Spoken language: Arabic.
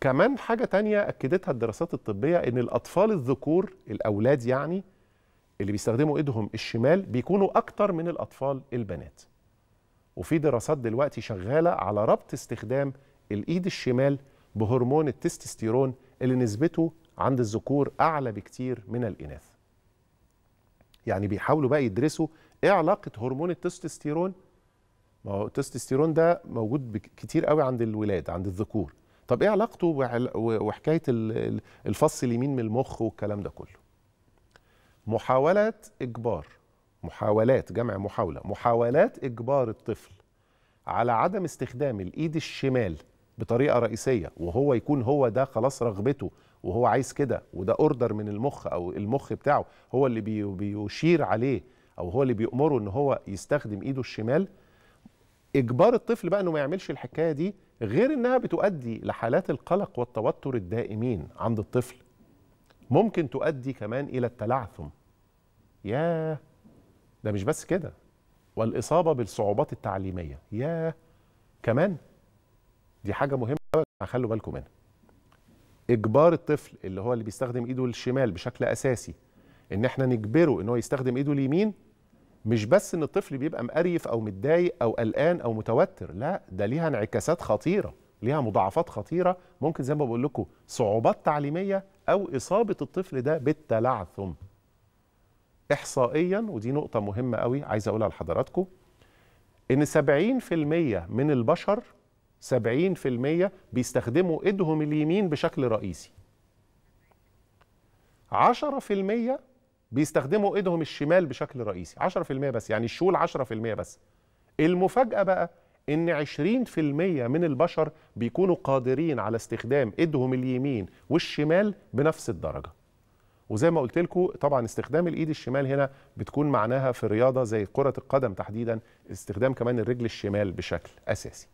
كمان حاجه تانية اكدتها الدراسات الطبيه ان الاطفال الذكور الاولاد يعني اللي بيستخدموا ايدهم الشمال بيكونوا اكتر من الاطفال البنات وفي دراسات دلوقتي شغاله على ربط استخدام الايد الشمال بهرمون التستوستيرون اللي نسبته عند الذكور اعلى بكتير من الاناث يعني بيحاولوا بقى يدرسوا ايه علاقه هرمون التستوستيرون ما هو التستوستيرون ده موجود كتير قوي عند الولاد عند الذكور طب ايه علاقته وحكايه الفص اليمين من المخ والكلام ده كله محاولات اجبار محاولات جمع محاوله محاولات اجبار الطفل على عدم استخدام الايد الشمال بطريقه رئيسيه وهو يكون هو ده خلاص رغبته وهو عايز كده وده اوردر من المخ او المخ بتاعه هو اللي بيشير عليه او هو اللي بيأمره ان هو يستخدم ايده الشمال اجبار الطفل بقى انه ما يعملش الحكايه دي غير انها بتؤدي لحالات القلق والتوتر الدائمين عند الطفل ممكن تؤدي كمان الى التلعثم ياه ده مش بس كده والاصابه بالصعوبات التعليميه ياه كمان دي حاجه مهمه قوي خلوا بالكم منها اجبار الطفل اللي هو اللي بيستخدم ايده الشمال بشكل اساسي ان احنا نجبره ان هو يستخدم ايده اليمين مش بس ان الطفل بيبقى مقريف او متضايق او قلقان او متوتر لا ده ليها انعكاسات خطيره ليها مضاعفات خطيره ممكن زي ما بقول لكم صعوبات تعليميه او اصابه الطفل ده بالتلعثم احصائيا ودي نقطه مهمه قوي عايز اقولها لحضراتكم ان 70% من البشر 70% بيستخدموا ايدهم اليمين بشكل رئيسي 10% بيستخدموا ايدهم الشمال بشكل رئيسي 10% بس يعني الشول 10% بس المفاجاه بقى ان 20% من البشر بيكونوا قادرين على استخدام ايدهم اليمين والشمال بنفس الدرجه وزي ما قلت لكم طبعا استخدام الايد الشمال هنا بتكون معناها في الرياضه زي كره القدم تحديدا استخدام كمان الرجل الشمال بشكل اساسي